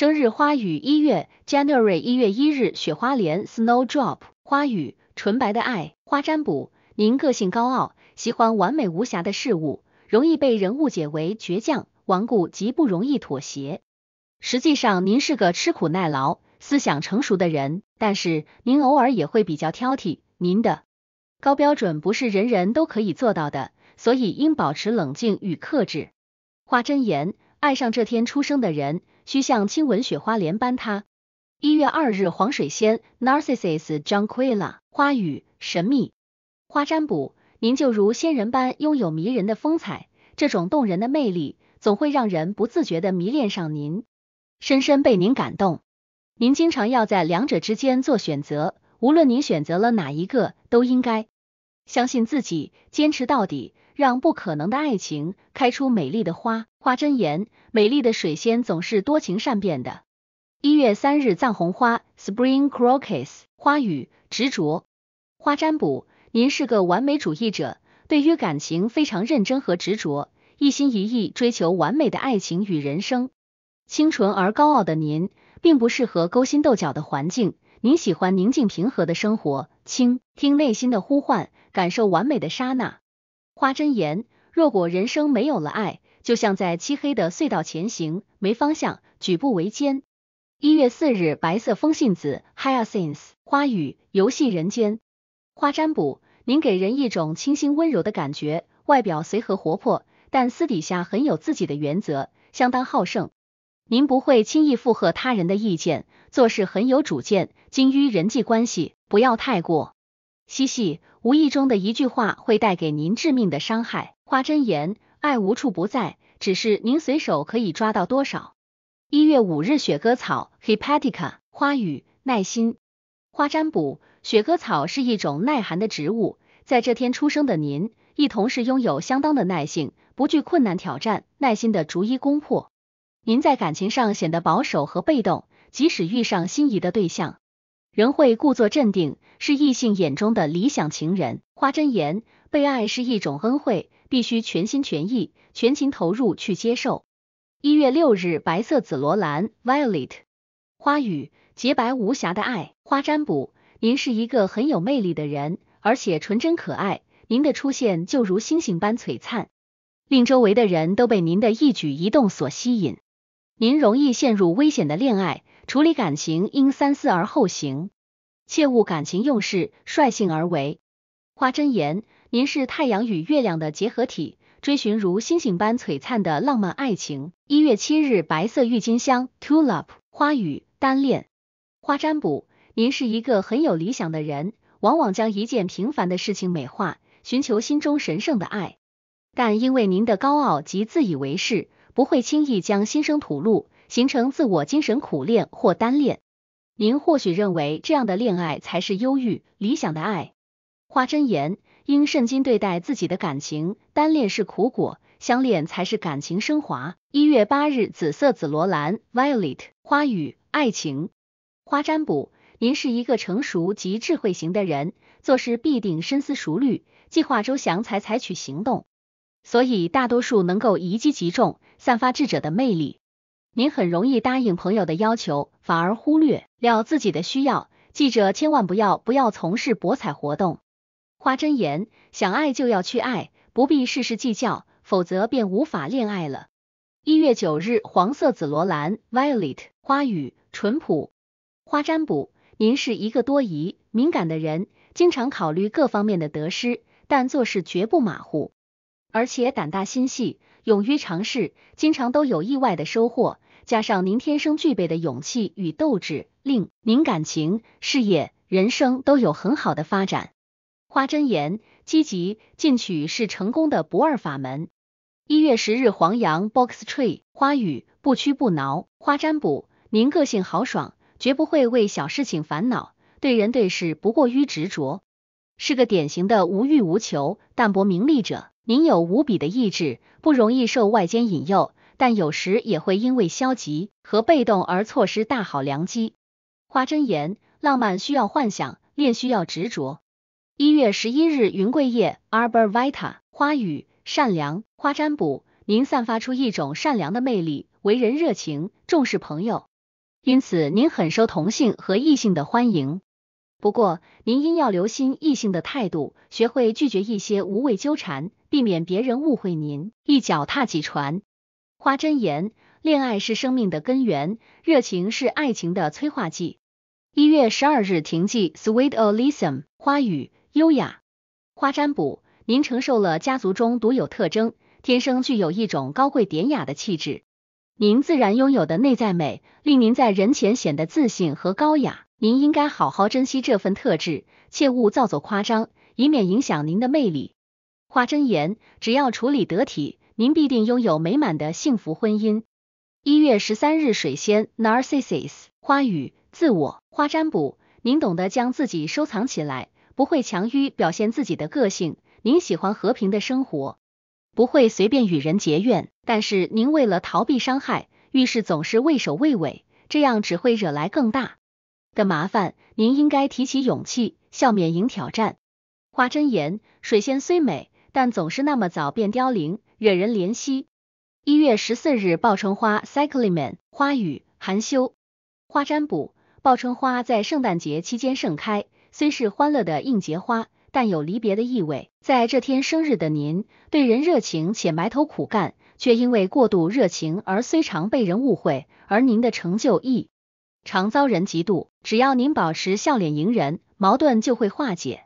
生日花语一月 January 一月一日，雪花莲 Snowdrop 花语纯白的爱。花占卜：您个性高傲，喜欢完美无瑕的事物，容易被人误解为倔强、顽固及不容易妥协。实际上，您是个吃苦耐劳、思想成熟的人，但是您偶尔也会比较挑剔。您的高标准不是人人都可以做到的，所以应保持冷静与克制。花真言：爱上这天出生的人。需像亲吻雪花莲般，它。一月二日，黄水仙 （Narcissus jonquilla） 花语：神秘。花占卜，您就如仙人般拥有迷人的风采，这种动人的魅力总会让人不自觉地迷恋上您，深深被您感动。您经常要在两者之间做选择，无论您选择了哪一个，都应该。相信自己，坚持到底，让不可能的爱情开出美丽的花。花真言：美丽的水仙总是多情善变的。一月三日藏红花 （Spring Crocus） 花语：执着。花占卜：您是个完美主义者，对于感情非常认真和执着，一心一意追求完美的爱情与人生。清纯而高傲的您，并不适合勾心斗角的环境，您喜欢宁静平和的生活。倾听内心的呼唤，感受完美的刹那。花真言：若果人生没有了爱，就像在漆黑的隧道前行，没方向，举步维艰。一月四日，白色风信子 （Hyacinth） 花语：游戏人间。花占卜：您给人一种清新温柔的感觉，外表随和活泼，但私底下很有自己的原则，相当好胜。您不会轻易附和他人的意见。做事很有主见，精于人际关系，不要太过嬉戏，无意中的一句话会带给您致命的伤害。花真言：爱无处不在，只是您随手可以抓到多少。一月五日，雪割草 （Hepatica） 花语：耐心。花占卜：雪割草是一种耐寒的植物，在这天出生的您，一同是拥有相当的耐性，不惧困难挑战，耐心的逐一攻破。您在感情上显得保守和被动。即使遇上心仪的对象，仍会故作镇定，是异性眼中的理想情人。花真言：被爱是一种恩惠，必须全心全意、全情投入去接受。一月六日，白色紫罗兰 （Violet） 花语：洁白无瑕的爱。花占卜：您是一个很有魅力的人，而且纯真可爱。您的出现就如星星般璀璨，令周围的人都被您的一举一动所吸引。您容易陷入危险的恋爱。处理感情应三思而后行，切勿感情用事，率性而为。花真言：您是太阳与月亮的结合体，追寻如星星般璀璨的浪漫爱情。一月七日，白色郁金香 （Tulip） 花语：单恋。花占卜：您是一个很有理想的人，往往将一件平凡的事情美化，寻求心中神圣的爱。但因为您的高傲及自以为是，不会轻易将心声吐露。形成自我精神苦恋或单恋，您或许认为这样的恋爱才是忧郁理想的爱。花真言应圣经对待自己的感情，单恋是苦果，相恋才是感情升华。一月八日，紫色紫罗兰 （Violet） 花语爱情。花占卜，您是一个成熟及智慧型的人，做事必定深思熟虑，计划周详才采取行动，所以大多数能够一击即中，散发智者的魅力。您很容易答应朋友的要求，反而忽略了自己的需要。记者千万不要不要从事博彩活动。花真言：想爱就要去爱，不必事事计较，否则便无法恋爱了。一月九日，黄色紫罗兰 （Violet） 花语：淳朴。花占卜：您是一个多疑、敏感的人，经常考虑各方面的得失，但做事绝不马虎，而且胆大心细。勇于尝试，经常都有意外的收获。加上您天生具备的勇气与斗志，令您感情、事业、人生都有很好的发展。花真言：积极进取是成功的不二法门。一月十日黄羊 Box Tree 花语：不屈不挠。花占卜：您个性豪爽，绝不会为小事情烦恼，对人对事不过于执着，是个典型的无欲无求、淡泊名利者。您有无比的意志，不容易受外间引诱，但有时也会因为消极和被动而错失大好良机。花真言：浪漫需要幻想，恋需要执着。一月十一日，云桂叶 （Arbor v i t a 花语：善良。花占卜：您散发出一种善良的魅力，为人热情，重视朋友，因此您很受同性和异性的欢迎。不过，您应要留心异性的态度，学会拒绝一些无谓纠缠，避免别人误会您一脚踏几船。花真言：恋爱是生命的根源，热情是爱情的催化剂。一月十二日停记，Sweet o l i s m 花语：优雅。花占卜：您承受了家族中独有特征，天生具有一种高贵典雅的气质。您自然拥有的内在美，令您在人前显得自信和高雅。您应该好好珍惜这份特质，切勿造作夸张，以免影响您的魅力。花真言：只要处理得体，您必定拥有美满的幸福婚姻。一月十三日，水仙 （Narcissus） 花语：自我。花占卜：您懂得将自己收藏起来，不会强于表现自己的个性。您喜欢和平的生活，不会随便与人结怨，但是您为了逃避伤害，遇事总是畏首畏尾，这样只会惹来更大。的麻烦，您应该提起勇气，笑面迎挑战。花真言：水仙虽美，但总是那么早便凋零，惹人怜惜。一月十四日，报春花 c y c l a m a n 花语：含羞。花占卜：报春花在圣诞节期间盛开，虽是欢乐的应节花，但有离别的意味。在这天生日的您，对人热情且埋头苦干，却因为过度热情而虽常被人误会，而您的成就亦。常遭人嫉妒，只要您保持笑脸迎人，矛盾就会化解。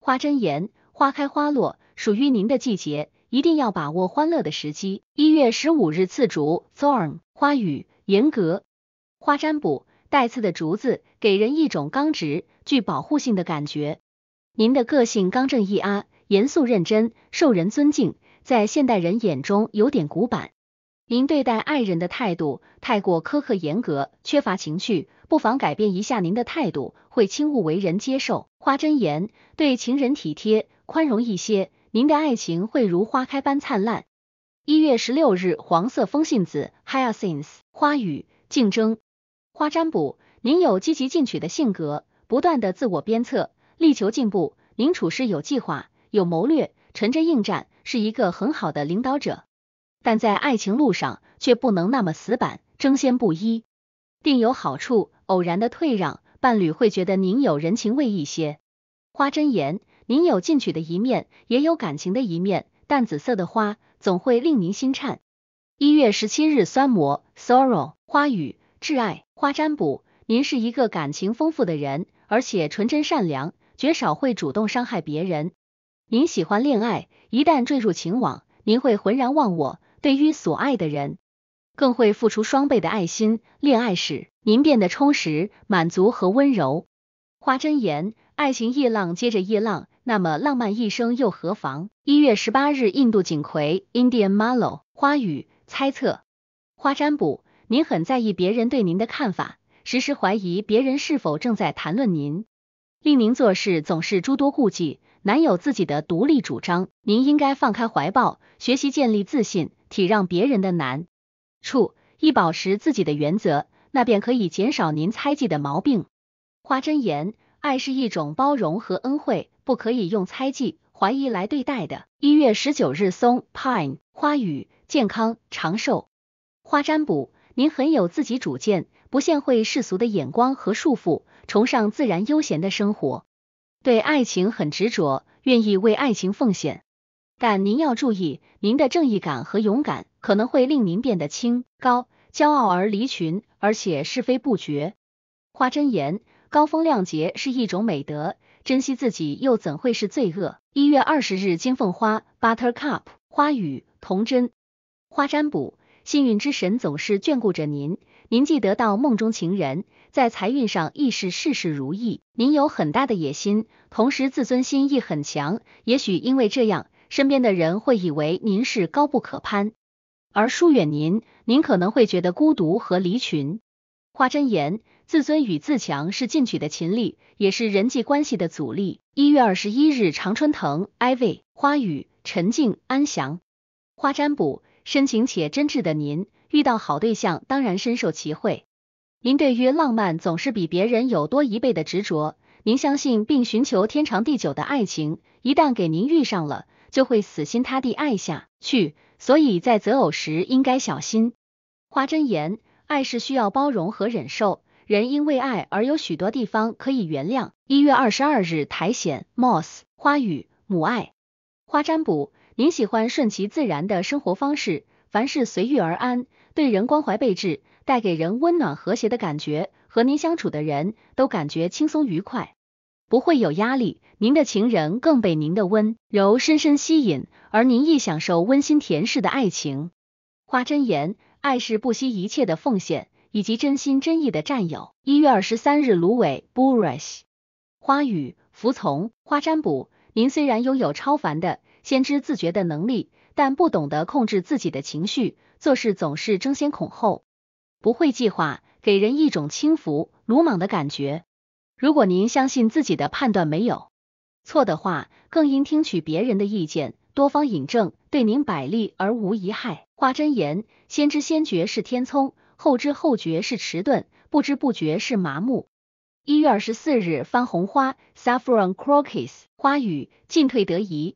花真言：花开花落，属于您的季节，一定要把握欢乐的时机。一月十五日刺竹 t h o r n 花语，严格。花占卜：带刺的竹子，给人一种刚直、具保护性的感觉。您的个性刚正义阿，严肃认真，受人尊敬，在现代人眼中有点古板。您对待爱人的态度太过苛刻、严格，缺乏情趣，不妨改变一下您的态度，会轻物为人接受。花真言，对情人体贴、宽容一些，您的爱情会如花开般灿烂。一月十六日，黄色风信子 （Hyacinth） 花语：竞争。花占卜，您有积极进取的性格，不断的自我鞭策，力求进步。您处事有计划、有谋略，沉着应战，是一个很好的领导者。但在爱情路上，却不能那么死板，争先不一，定有好处。偶然的退让，伴侣会觉得您有人情味一些。花真言：您有进取的一面，也有感情的一面。淡紫色的花，总会令您心颤。一月十七日，酸魔 s o r r o w 花语：挚爱。花占卜：您是一个感情丰富的人，而且纯真善良，绝少会主动伤害别人。您喜欢恋爱，一旦坠入情网，您会浑然忘我。对于所爱的人，更会付出双倍的爱心。恋爱时，您变得充实、满足和温柔。花真言：爱情一浪接着一浪，那么浪漫一生又何妨？一月十八日，印度锦葵 （Indian Marlow） 花语：猜测。花占卜：您很在意别人对您的看法，时时怀疑别人是否正在谈论您，令您做事总是诸多顾忌，难有自己的独立主张。您应该放开怀抱，学习建立自信。体谅别人的难处，一保持自己的原则，那便可以减少您猜忌的毛病。花真言，爱是一种包容和恩惠，不可以用猜忌、怀疑来对待的。一月十九日松 Pine 花语健康长寿。花占卜，您很有自己主见，不限会世俗的眼光和束缚，崇尚自然悠闲的生活，对爱情很执着，愿意为爱情奉献。但您要注意，您的正义感和勇敢可能会令您变得清高、骄傲而离群，而且是非不绝。花真言：高风亮节是一种美德，珍惜自己又怎会是罪恶？一月二十日，金凤花 （Buttercup） 花语：童真。花占卜：幸运之神总是眷顾着您，您既得到梦中情人，在财运上亦是事事如意。您有很大的野心，同时自尊心亦很强，也许因为这样。身边的人会以为您是高不可攀，而疏远您，您可能会觉得孤独和离群。花真言：自尊与自强是进取的潜力，也是人际关系的阻力。一月二十一日，常春藤、ivy、花语、沉静、安详。花占卜：深情且真挚的您，遇到好对象当然深受其惠。您对于浪漫总是比别人有多一倍的执着，您相信并寻求天长地久的爱情，一旦给您遇上了。就会死心塌地爱下去，所以在择偶时应该小心。花真言，爱是需要包容和忍受，人因为爱而有许多地方可以原谅。一月二十二日，苔藓 （moss） 花语母爱。花占卜，您喜欢顺其自然的生活方式，凡事随遇而安，对人关怀备至，带给人温暖和谐的感觉，和您相处的人都感觉轻松愉快。不会有压力，您的情人更被您的温柔深深吸引，而您亦享受温馨甜适的爱情。花真言，爱是不惜一切的奉献，以及真心真意的占有。一月二十三日，芦苇 （Burrish）。花语：服从。花占卜：您虽然拥有超凡的先知自觉的能力，但不懂得控制自己的情绪，做事总是争先恐后，不会计划，给人一种轻浮、鲁莽的感觉。如果您相信自己的判断没有错的话，更应听取别人的意见，多方引证，对您百利而无一害。花真言：先知先觉是天聪，后知后觉是迟钝，不知不觉是麻木。一月二十四日，番红花 （Safron Crocus） 花语：进退得宜。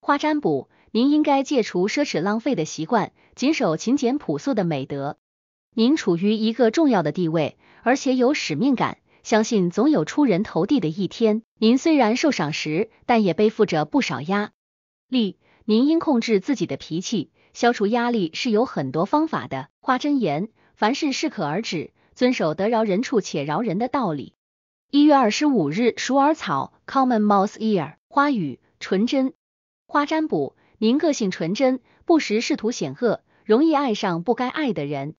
花占卜：您应该戒除奢侈浪费的习惯，谨守勤俭朴素的美德。您处于一个重要的地位，而且有使命感。相信总有出人头地的一天。您虽然受赏识，但也背负着不少压力。您应控制自己的脾气，消除压力是有很多方法的。花真言：凡事适可而止，遵守得饶人处且饶人的道理。一月二十五日，鼠耳草 （Common Mouse Ear） 花语：纯真。花占卜：您个性纯真，不时仕途险恶，容易爱上不该爱的人。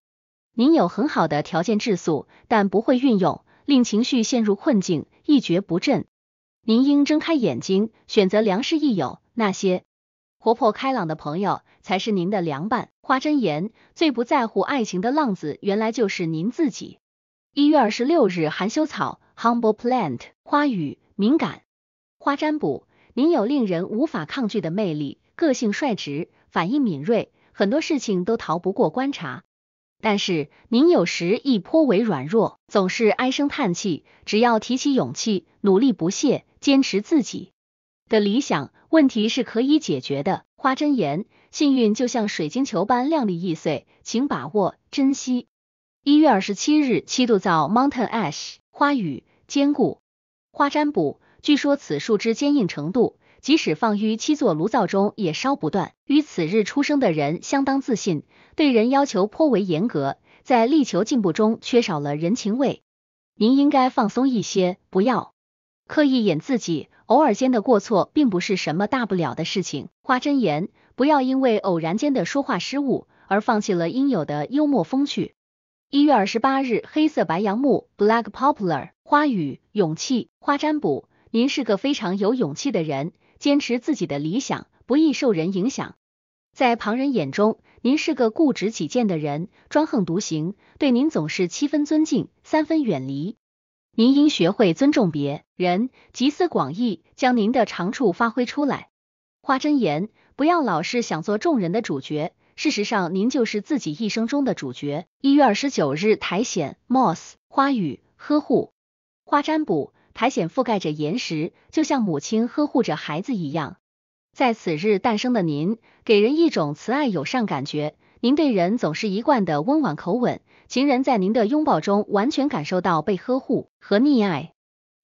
您有很好的条件质素，但不会运用。令情绪陷入困境，一蹶不振。您应睁开眼睛，选择良师益友，那些活泼开朗的朋友才是您的良伴。花真言：最不在乎爱情的浪子，原来就是您自己。一月二十六日，含羞草 （Humble Plant） 花语：敏感。花占卜：您有令人无法抗拒的魅力，个性率直，反应敏锐，很多事情都逃不过观察。但是您有时亦颇为软弱，总是唉声叹气。只要提起勇气，努力不懈，坚持自己的理想，问题是可以解决的。花真言：幸运就像水晶球般亮丽易碎，请把握珍惜。一月二十七日，七度造 Mountain Ash 花语：坚固。花占卜：据说此树枝坚硬程度。即使放于七座炉灶中也烧不断。与此日出生的人相当自信，对人要求颇为严格，在力求进步中缺少了人情味。您应该放松一些，不要刻意演自己。偶尔间的过错并不是什么大不了的事情。花真言：不要因为偶然间的说话失误而放弃了应有的幽默风趣。一月二十八日，黑色白杨木 （Black Poplar） 花语：勇气。花占卜：您是个非常有勇气的人。坚持自己的理想，不易受人影响。在旁人眼中，您是个固执己见的人，专横独行，对您总是七分尊敬，三分远离。您应学会尊重别人，集思广益，将您的长处发挥出来。花真言：不要老是想做众人的主角，事实上，您就是自己一生中的主角。一月二十九日，苔藓 （Moss） 花语：呵护。花占卜。苔藓覆盖着岩石，就像母亲呵护着孩子一样。在此日诞生的您，给人一种慈爱友善感觉。您对人总是一贯的温婉口吻，情人在您的拥抱中完全感受到被呵护和溺爱。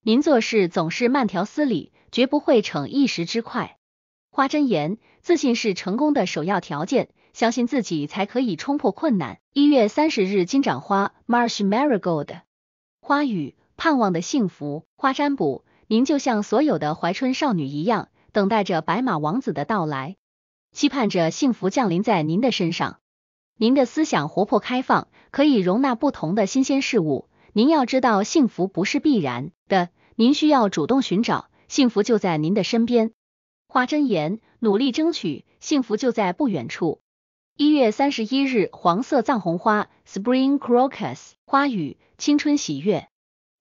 您做事总是慢条斯理，绝不会逞一时之快。花真言：自信是成功的首要条件，相信自己才可以冲破困难。一月三十日，金盏花 （Marsh Marigold） 花语。盼望的幸福花占卜，您就像所有的怀春少女一样，等待着白马王子的到来，期盼着幸福降临在您的身上。您的思想活泼开放，可以容纳不同的新鲜事物。您要知道，幸福不是必然的，您需要主动寻找，幸福就在您的身边。花真言：努力争取，幸福就在不远处。一月三十一日，黄色藏红花 （Spring Crocus） 花语：青春喜悦。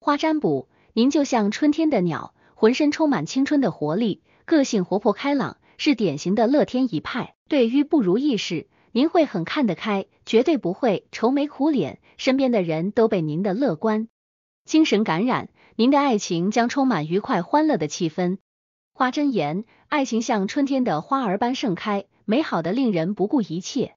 花占卜，您就像春天的鸟，浑身充满青春的活力，个性活泼开朗，是典型的乐天一派。对于不如意事，您会很看得开，绝对不会愁眉苦脸。身边的人都被您的乐观精神感染，您的爱情将充满愉快欢乐的气氛。花真言，爱情像春天的花儿般盛开，美好的令人不顾一切。